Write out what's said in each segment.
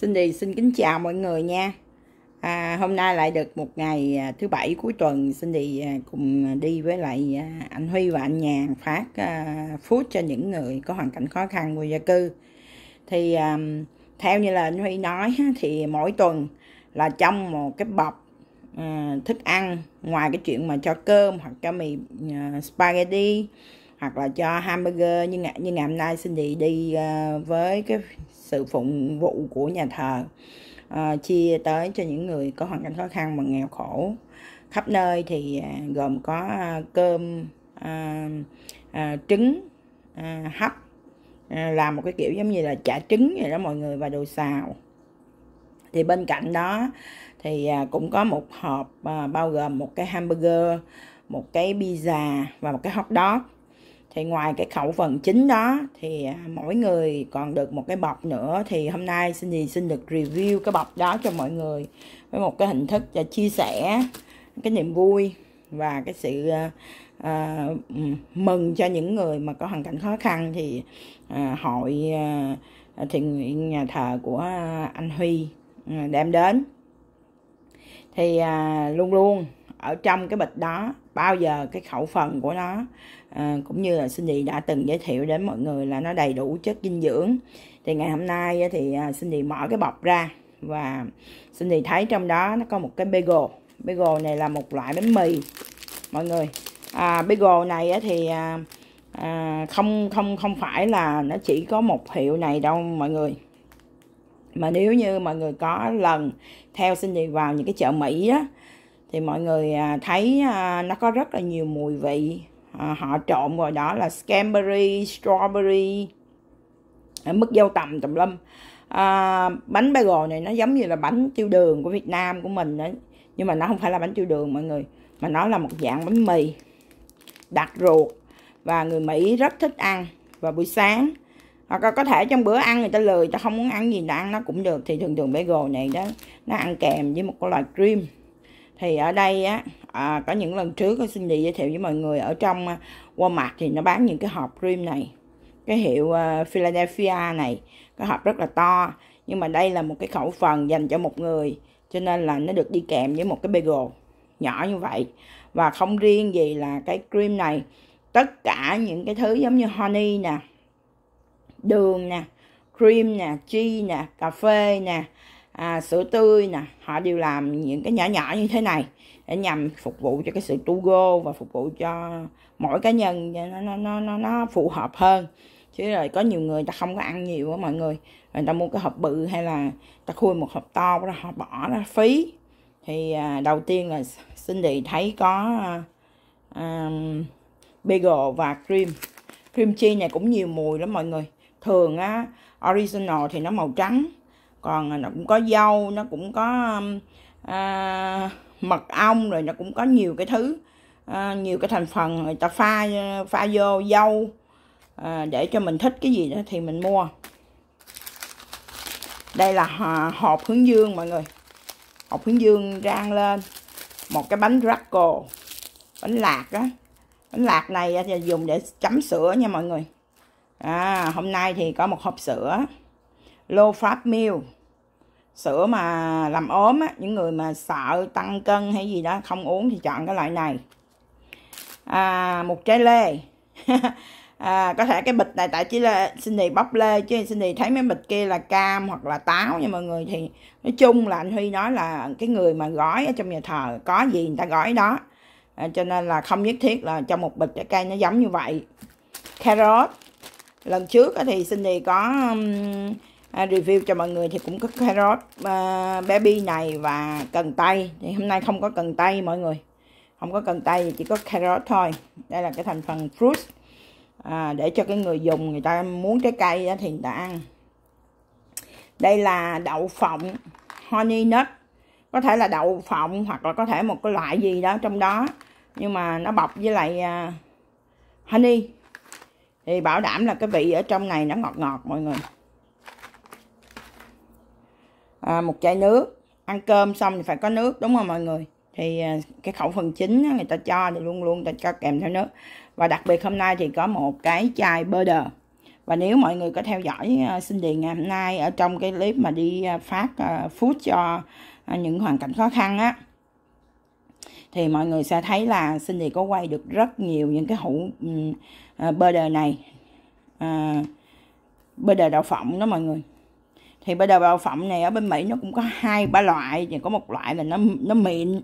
Xin xin kính chào mọi người nha à, Hôm nay lại được một ngày à, thứ bảy cuối tuần Xin đi à, cùng đi với lại à, anh Huy và anh Nhàn phát uh, food cho những người có hoàn cảnh khó khăn người gia cư Thì theo như là anh Huy nói thì mỗi tuần là trong một cái bọc thức ăn Ngoài cái chuyện mà cho cơm hoặc cho mì spaghetti hoặc là cho hamburger như ngày, như ngày hôm nay xin chị đi uh, với cái sự phụng vụ của nhà thờ uh, chia tới cho những người có hoàn cảnh khó khăn và nghèo khổ khắp nơi thì uh, gồm có uh, cơm uh, uh, trứng uh, hấp uh, làm một cái kiểu giống như là chả trứng vậy đó mọi người và đồ xào thì bên cạnh đó thì uh, cũng có một hộp uh, bao gồm một cái hamburger một cái pizza và một cái hot dog thì ngoài cái khẩu phần chính đó thì à, mỗi người còn được một cái bọc nữa thì hôm nay xin gì xin được review cái bọc đó cho mọi người với một cái hình thức và chia sẻ cái niềm vui và cái sự à, à mừng cho những người mà có hoàn cảnh khó khăn thì à, hội à, thiện nguyện nhà thờ của anh Huy à, đem đến thì à, luôn luôn ở trong cái bịch đó bao giờ cái khẩu phần của nó à, cũng như là xin Cindy đã từng giới thiệu đến mọi người là nó đầy đủ chất dinh dưỡng thì ngày hôm nay thì xin à, Cindy mở cái bọc ra và xin Cindy thấy trong đó nó có một cái bagel bagel này là một loại bánh mì mọi người à, bagel này thì à, à, không không không phải là nó chỉ có một hiệu này đâu mọi người mà nếu như mọi người có lần theo xin Cindy vào những cái chợ Mỹ á thì mọi người à, thấy à, nó có rất là nhiều mùi vị à, họ trộn vào đó là scamberry strawberry mức dâu tầm tùm lâm à, bánh bagel này nó giống như là bánh tiêu đường của Việt Nam của mình đấy nhưng mà nó không phải là bánh tiêu đường mọi người mà nó là một dạng bánh mì đặc ruột và người Mỹ rất thích ăn vào buổi sáng hoặc có thể trong bữa ăn người ta lười ta không muốn ăn gì là ăn nó cũng được thì thường thường bagel này đó nó ăn kèm với một loại cream thì ở đây á à, có những lần trước có xin đi giới thiệu với mọi người ở trong à, Walmart thì nó bán những cái hộp cream này cái hiệu à, Philadelphia này cái hộp rất là to nhưng mà đây là một cái khẩu phần dành cho một người cho nên là nó được đi kèm với một cái bagel nhỏ như vậy và không riêng gì là cái cream này tất cả những cái thứ giống như honey nè đường nè cream nè chi nè cà phê nè à, sữa tươi nè họ đều làm những cái nhỏ nhỏ như thế này để nhằm phục vụ cho cái sự tu go và phục vụ cho mỗi cá nhân nó nó nó nó, nó phù hợp hơn chứ rồi có nhiều người ta không có ăn nhiều á mọi người người ta mua cái hộp bự hay là ta khui một hộp to ra họ bỏ ra phí thì à, đầu tiên là xin đi thấy có à, à, bagel và cream cream cheese này cũng nhiều mùi lắm mọi người thường á original thì nó màu trắng còn nó cũng có dâu nó cũng có um, à, mật ong rồi nó cũng có nhiều cái thứ à, nhiều cái thành phần người ta pha pha vô dâu à, để cho mình thích cái gì đó thì mình mua đây là hộp hướng dương mọi người hộp hướng dương rang lên một cái bánh racco bánh lạc á, bánh lạc này thì dùng để chấm sữa nha mọi người à, hôm nay thì có một hộp sữa low pháp meal sữa mà làm ốm á, những người mà sợ tăng cân hay gì đó không uống thì chọn cái loại này à, một trái lê à, có thể cái bịch này tại chỉ là xin thì bóc lê chứ xin thì thấy mấy bịch kia là cam hoặc là táo nha mọi người thì nói chung là anh huy nói là cái người mà gói ở trong nhà thờ có gì người ta gói đó à, cho nên là không nhất thiết là trong một bịch trái cây nó giống như vậy carrot lần trước thì xin thì có um, À, review cho mọi người thì cũng có carrot à, baby này và cần tây thì hôm nay không có cần tây mọi người không có cần tây chỉ có carrot thôi đây là cái thành phần fruit à, để cho cái người dùng người ta muốn trái cây đó thì người ta ăn đây là đậu phộng honey nut có thể là đậu phộng hoặc là có thể một cái loại gì đó trong đó nhưng mà nó bọc với lại à, honey thì bảo đảm là cái vị ở trong này nó ngọt ngọt mọi người à, một chai nước ăn cơm xong thì phải có nước đúng không mọi người thì à, cái khẩu phần chính đó, người ta cho thì luôn luôn ta cho kèm theo nước và đặc biệt hôm nay thì có một cái chai bơ đờ và nếu mọi người có theo dõi xin à, điền ngày hôm nay ở trong cái clip mà đi à, phát food cho những hoàn cảnh khó khăn á thì mọi người sẽ thấy là xin điền có quay được rất nhiều những cái hũ bơ đờ này bơ đờ đậu phộng đó mọi người thì bây giờ đậu phộng này ở bên mỹ nó cũng có hai ba loại thì có một loại là nó nó mịn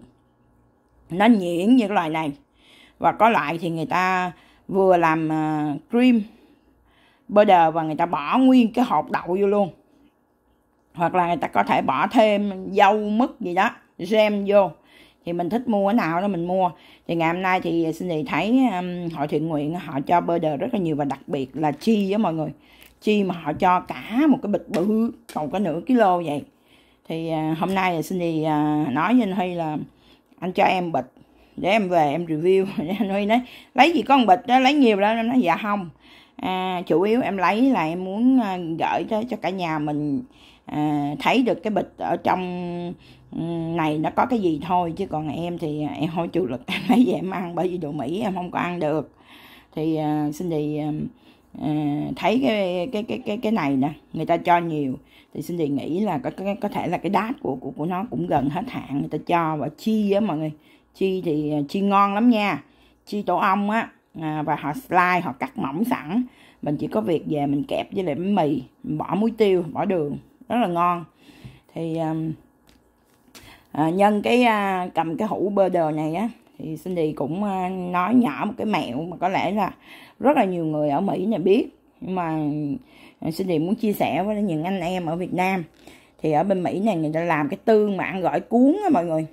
nó nhuyễn như cái loại này và có loại thì người ta vừa làm uh, cream border và người ta bỏ nguyên cái hộp đậu vô luôn hoặc là người ta có thể bỏ thêm dâu mứt gì đó gem vô thì mình thích mua cái nào đó mình mua thì ngày hôm nay thì xin thì thấy um, hội thiện nguyện họ cho border rất là nhiều và đặc biệt là chi với mọi người chi mà họ cho cả một cái bịch bự còn có nửa kilo vậy thì à, hôm nay là Cindy à, nói với anh Huy là anh cho em bịch để em về em review anh Huy nói lấy gì có một bịch đó lấy nhiều đó em nói dạ không à, chủ yếu em lấy là em muốn à, gửi cho, cho cả nhà mình à, thấy được cái bịch ở trong này nó có cái gì thôi chứ còn em thì em hôi chủ lực em lấy về dạ, em ăn bởi vì đồ mỹ em không có ăn được thì uh, xin thì uh, Ờ, thấy cái cái cái cái cái này nè người ta cho nhiều thì xin chị nghĩ là có, có có thể là cái đát của của của nó cũng gần hết hạn người ta cho và chi á mọi người chi thì à, chi ngon lắm nha chi tổ ong á à, và họ slice họ cắt mỏng sẵn mình chỉ có việc về mình kẹp với lại bánh mì mình bỏ muối tiêu bỏ đường rất là ngon thì à, nhân cái à, cầm cái hũ bơ đờ này á thì Cindy cũng ờ, nói nhỏ một cái mẹo mà có lẽ là rất là nhiều người ở Mỹ nhà biết nhưng mà ờ, Cindy muốn chia sẻ với những anh em ở Việt Nam thì ở bên Mỹ này người ta làm cái tương mà ăn gỏi cuốn á mọi người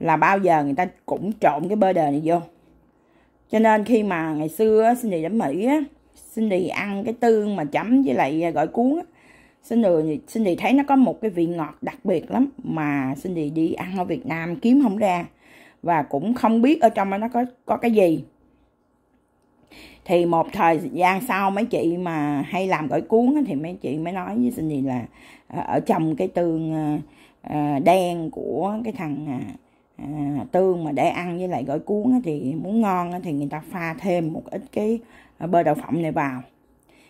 là bao giờ người ta cũng trộn cái bơ đề này vô cho nên khi mà ngày xưa Cindy đến Mỹ á Cindy ăn cái tương mà chấm với lại ờ, gỏi cuốn á Cindy, Cindy thấy nó có một cái vị ngọt đặc biệt lắm mà Cindy đi ăn ở Việt Nam kiếm không ra và cũng không biết ở trong nó có có cái gì thì một thời gian sau mấy chị mà hay làm gỏi cuốn thì mấy chị mới nói với sinh gì là à, ở trong cái tương à, à, đen của cái thằng tương mà để ăn với lại gỏi cuốn thì muốn ngon thì người ta pha thêm một ít cái bơ đậu phộng này vào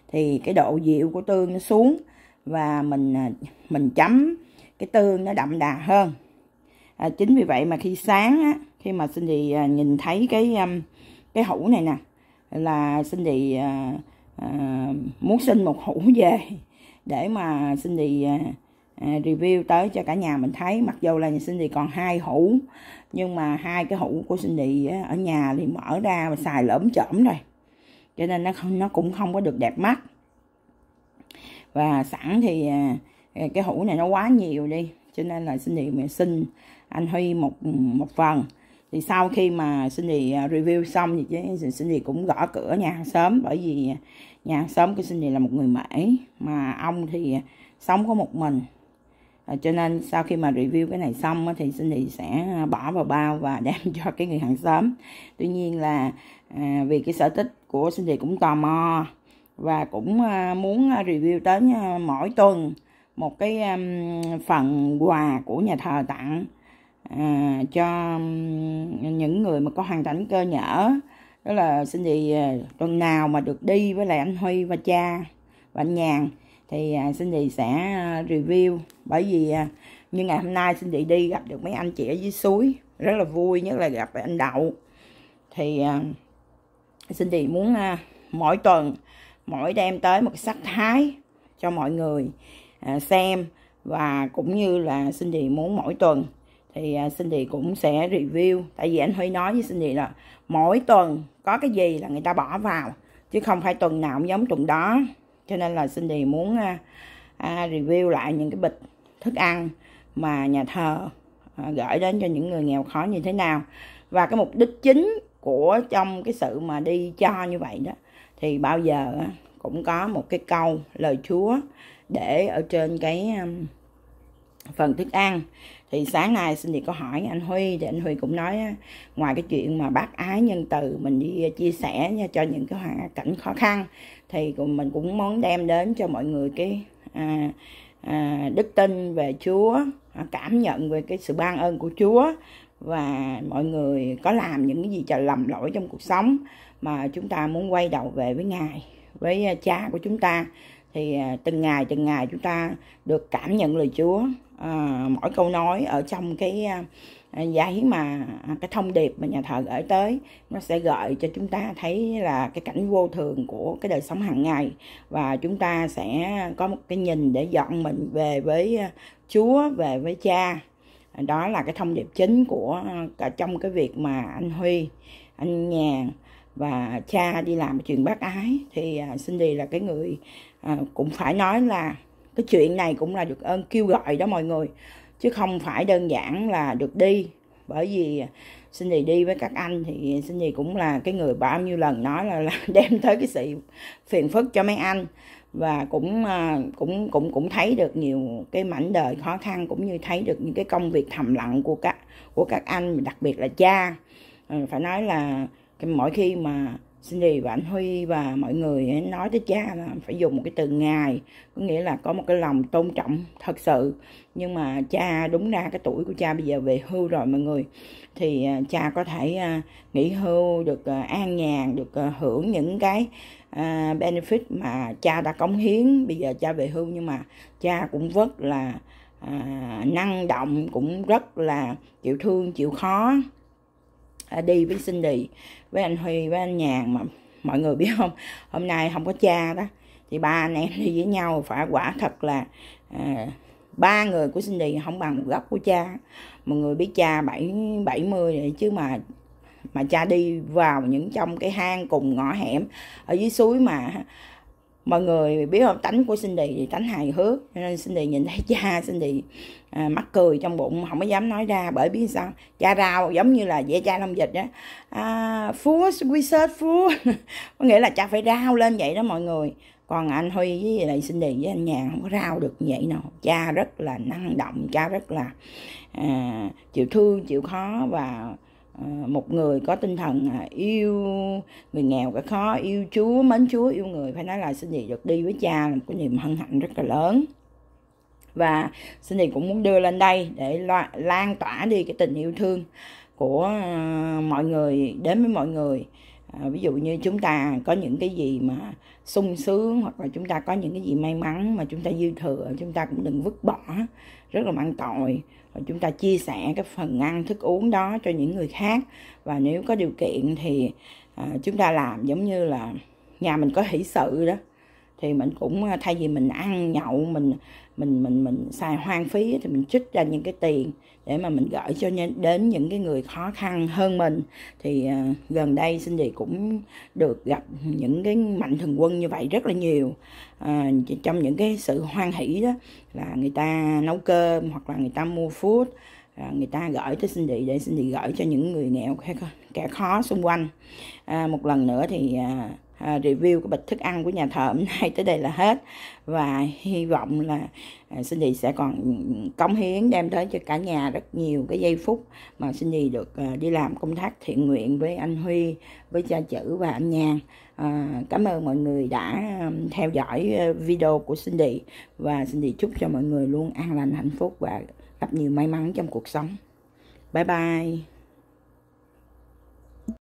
thì cái độ dịu của tương nó xuống và mình mình chấm cái tương nó đậm đà hơn à, chính vì vậy mà khi sáng á, khi mà xin gì à, nhìn thấy cái um, cái hũ này nè là xin gì à, à, muốn xin một hũ về để mà xin gì à, à, review tới cho cả nhà mình thấy mặc dù là xin gì còn hai hũ nhưng mà hai cái hũ của xin gì ở nhà thì mở ra và xài lởm chởm rồi cho nên nó không nó cũng không có được đẹp mắt và sẵn thì à, cái hũ này nó quá nhiều đi cho nên là xin gì mình xin anh Huy một một phần thì sau khi mà xin gì à, review xong thì chứ xin gì cũng gõ cửa nhà hàng xóm bởi vì à, nhà hàng xóm cái xin gì là một người mễ mà ông thì à, sống có một mình à, cho nên sau khi mà review cái này xong thì xin gì sẽ bỏ vào bao và đem cho cái người hàng xóm tuy nhiên là à, vì cái sở thích của xin gì cũng tò mò và cũng à, muốn review tới mỗi tuần một cái um, phần quà của nhà thờ tặng à, cho những người mà có hoàn cảnh cơ nhở đó là xin gì à, tuần nào mà được đi với lại anh Huy và cha và anh Nhàn thì à, xin gì sẽ à, review bởi vì như ngày hôm nay xin gì đi gặp được mấy anh chị ở dưới suối rất là vui nhất là gặp anh Đậu thì xin gì muốn mỗi tuần mỗi đem tới một sắc thái cho mọi người xem và cũng như là xin gì muốn mỗi tuần thì à, Cindy cũng sẽ review tại vì anh Huy nói với Cindy là mỗi tuần có cái gì là người ta bỏ vào chứ không phải tuần nào cũng giống tuần đó cho nên là Cindy muốn à, à, review lại những cái bịch thức ăn mà nhà thờ à, gửi đến cho những người nghèo khó như thế nào và cái mục đích chính của trong cái sự mà đi cho như vậy đó thì bao giờ cũng có một cái câu lời Chúa để ở trên cái um, phần thức ăn thì sáng nay xin chị có hỏi anh Huy thì anh Huy cũng nói ngoài cái chuyện mà bác ái nhân từ mình đi à, chia sẻ nha cho những cái hoàn cảnh khó khăn thì mình cũng muốn đem đến cho mọi người cái à, à, đức tin về Chúa à, cảm nhận về cái sự ban ơn của Chúa và mọi người có làm những cái gì cho lầm lỗi trong cuộc sống mà chúng ta muốn quay đầu về với Ngài với à, cha của chúng ta thì à, từng ngày từng ngày chúng ta được cảm nhận lời Chúa à, mỗi câu nói ở trong cái à, à giấy mà à, cái thông điệp mà nhà thờ gửi tới nó sẽ gợi cho chúng ta thấy là cái cảnh vô thường của cái đời sống hàng ngày và chúng ta sẽ có một cái nhìn để dọn mình về với Chúa về với Cha đó là cái thông điệp chính của trong cái việc mà anh Huy anh Nhàn và cha đi làm chuyện bác ái thì Cindy à, là cái người à, cũng phải nói là cái chuyện này cũng là được ơn kêu gọi đó mọi người chứ không phải đơn giản là được đi bởi vì à, xin gì đi với các anh thì xin gì cũng là cái người bao nhiêu lần nói là, là đem tới cái sự phiền phức cho mấy anh và cũng cũng cũng cũng thấy được nhiều cái mảnh đời khó khăn cũng như thấy được những cái công việc thầm lặng của các của các anh đặc biệt là cha ờ, phải nói là mỗi khi mà xin gì và anh Huy và mọi người nói tới cha là phải dùng một cái từ ngài có nghĩa là có một cái lòng tôn trọng thật sự nhưng mà cha đúng ra cái tuổi của cha bây giờ về hưu rồi mọi người thì à, cha có thể à, nghỉ hưu được à, an nhàn được hưởng những cái benefit mà cha đã cống hiến bây giờ cha về hưu nhưng mà cha cũng rất là năng động cũng rất là chịu thương chịu khó À, đi với sinh đi với anh huy với anh nhàn mà mọi người biết không hôm nay không có cha đó thì ba anh em đi với nhau phải quả thật là à, ba người của sinh đi không bằng một góc của cha mọi người biết cha bảy bảy mươi chứ mà mà cha đi vào những trong cái hang cùng ngõ hẻm ở dưới suối mà mọi người biết không tánh của Cindy thì tánh hài hước cho nên Cindy nhìn thấy cha Cindy à, mắc cười trong bụng không có dám nói ra bởi biết sao cha rau giống như là vẽ cha long dịch đó à, food wizard food có nghĩa là cha phải rau lên vậy đó mọi người còn anh Huy với lại Cindy với anh Nhàn không có rau được như vậy đâu cha rất là năng động cha rất là à, chịu thương chịu khó và Ờ, một người có tinh thần à, yêu người nghèo cái khó yêu chúa mến chúa yêu người phải nói là xin gì được đi với cha là một cái niềm hân hạnh rất là lớn và xin thì cũng muốn đưa lên đây để lo, lan tỏa đi cái tình yêu thương của ờ, mọi người đến với mọi người à, ví dụ như chúng ta có những cái gì mà sung sướng hoặc là chúng ta có những cái gì may mắn mà chúng ta dư thừa chúng ta cũng đừng vứt bỏ rất là mang tội và chúng ta chia sẻ cái phần ăn thức uống đó cho những người khác và nếu có điều kiện thì à, chúng ta làm giống như là nhà mình có hỷ sự đó thì mình cũng thay vì mình ăn nhậu mình mình mình mình xài hoang phí thì mình trích ra những cái tiền để mà mình gửi cho đến những cái người khó khăn hơn mình thì uh, gần đây xin gì cũng được gặp những cái mạnh thường quân như vậy rất là nhiều à, trong những cái sự hoan hỷ đó là người ta nấu cơm hoặc là người ta mua food à, người ta gửi tới xin đi để xin đi gửi cho những người nghèo kẻ khó xung quanh à, một lần nữa thì à, À, review của bịch thức ăn của nhà thờ hôm nay tới đây là hết và hy vọng là xin à, Cindy sẽ còn cống hiến đem tới cho cả nhà rất nhiều cái giây phút mà xin Cindy được à, đi làm công tác thiện nguyện với anh Huy với cha chữ và anh Nhan cảm ơn mọi người đã theo dõi video của xin Cindy và xin Cindy chúc cho mọi người luôn an lành hạnh phúc và gặp nhiều may mắn trong cuộc sống bye bye